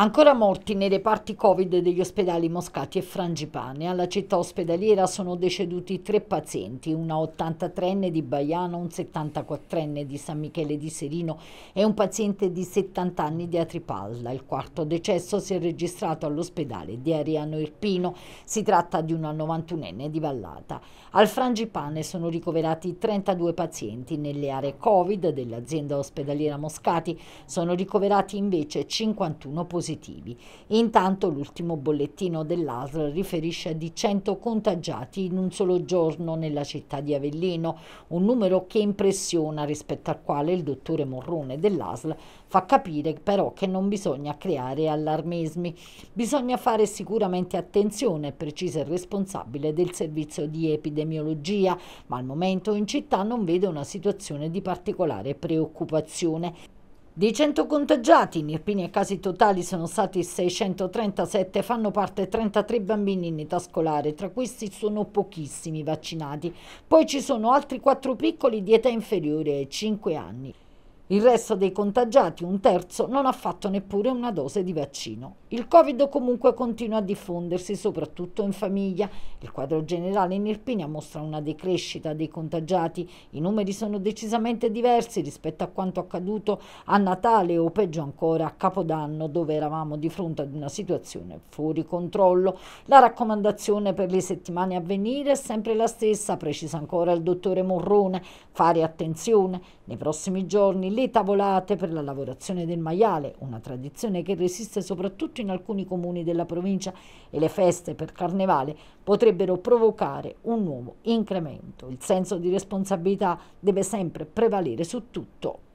Ancora morti nei reparti Covid degli ospedali Moscati e Frangipane. Alla città ospedaliera sono deceduti tre pazienti, una 83enne di Baiano, un 74enne di San Michele di Serino e un paziente di 70 anni di Atripalla. Il quarto decesso si è registrato all'ospedale di Ariano Irpino. Si tratta di una 91enne di Vallata. Al Frangipane sono ricoverati 32 pazienti. Nelle aree Covid dell'azienda ospedaliera Moscati sono ricoverati invece 51 positivi positivi. Intanto l'ultimo bollettino dell'ASL riferisce di 100 contagiati in un solo giorno nella città di Avellino, un numero che impressiona rispetto al quale il dottore Morrone dell'ASL fa capire però che non bisogna creare allarmismi, bisogna fare sicuramente attenzione, precisa il responsabile del servizio di epidemiologia, ma al momento in città non vede una situazione di particolare preoccupazione. Dei 100 contagiati, in Irpini i casi totali sono stati 637, fanno parte 33 bambini in età scolare, tra questi sono pochissimi vaccinati. Poi ci sono altri 4 piccoli di età inferiore ai 5 anni. Il resto dei contagiati, un terzo, non ha fatto neppure una dose di vaccino. Il Covid comunque continua a diffondersi, soprattutto in famiglia. Il quadro generale in Irpinia mostra una decrescita dei contagiati. I numeri sono decisamente diversi rispetto a quanto accaduto a Natale o peggio ancora a Capodanno, dove eravamo di fronte ad una situazione fuori controllo. La raccomandazione per le settimane a venire è sempre la stessa, precisa ancora il dottore Morrone. Fare attenzione. Nei prossimi giorni le tavolate per la lavorazione del maiale, una tradizione che resiste soprattutto in alcuni comuni della provincia e le feste per carnevale potrebbero provocare un nuovo incremento. Il senso di responsabilità deve sempre prevalere su tutto.